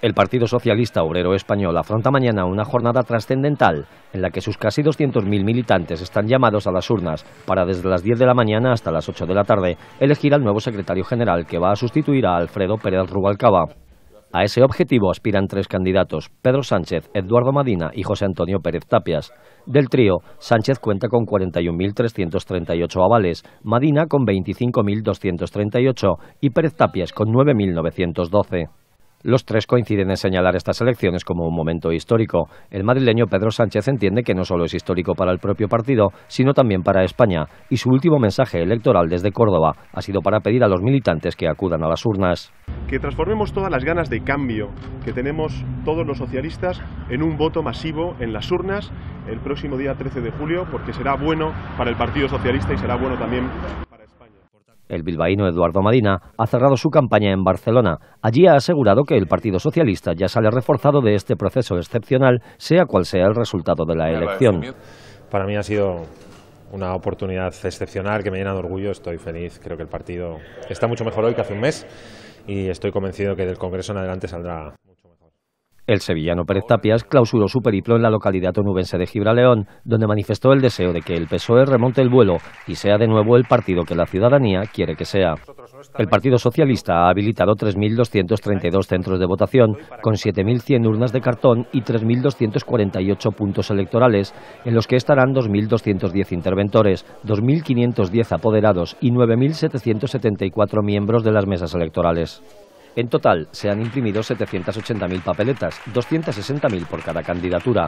El Partido Socialista Obrero Español afronta mañana una jornada trascendental en la que sus casi 200.000 militantes están llamados a las urnas para desde las 10 de la mañana hasta las 8 de la tarde elegir al nuevo secretario general que va a sustituir a Alfredo Pérez Rubalcaba. A ese objetivo aspiran tres candidatos, Pedro Sánchez, Eduardo Madina y José Antonio Pérez Tapias. Del trío, Sánchez cuenta con 41.338 avales, Madina con 25.238 y Pérez Tapias con 9.912. Los tres coinciden en señalar estas elecciones como un momento histórico. El madrileño Pedro Sánchez entiende que no solo es histórico para el propio partido, sino también para España, y su último mensaje electoral desde Córdoba ha sido para pedir a los militantes que acudan a las urnas. Que transformemos todas las ganas de cambio que tenemos todos los socialistas en un voto masivo en las urnas el próximo día 13 de julio, porque será bueno para el Partido Socialista y será bueno también el bilbaíno Eduardo Madina ha cerrado su campaña en Barcelona. Allí ha asegurado que el Partido Socialista ya sale reforzado de este proceso excepcional, sea cual sea el resultado de la elección. Para mí ha sido una oportunidad excepcional que me llena de orgullo. Estoy feliz, creo que el partido está mucho mejor hoy que hace un mes y estoy convencido que del Congreso en adelante saldrá el sevillano Pérez Tapias clausuró su periplo en la localidad onubense de Gibraleón, donde manifestó el deseo de que el PSOE remonte el vuelo y sea de nuevo el partido que la ciudadanía quiere que sea. El Partido Socialista ha habilitado 3.232 centros de votación, con 7.100 urnas de cartón y 3.248 puntos electorales, en los que estarán 2.210 interventores, 2.510 apoderados y 9.774 miembros de las mesas electorales. En total, se han imprimido 780.000 papeletas, 260.000 por cada candidatura.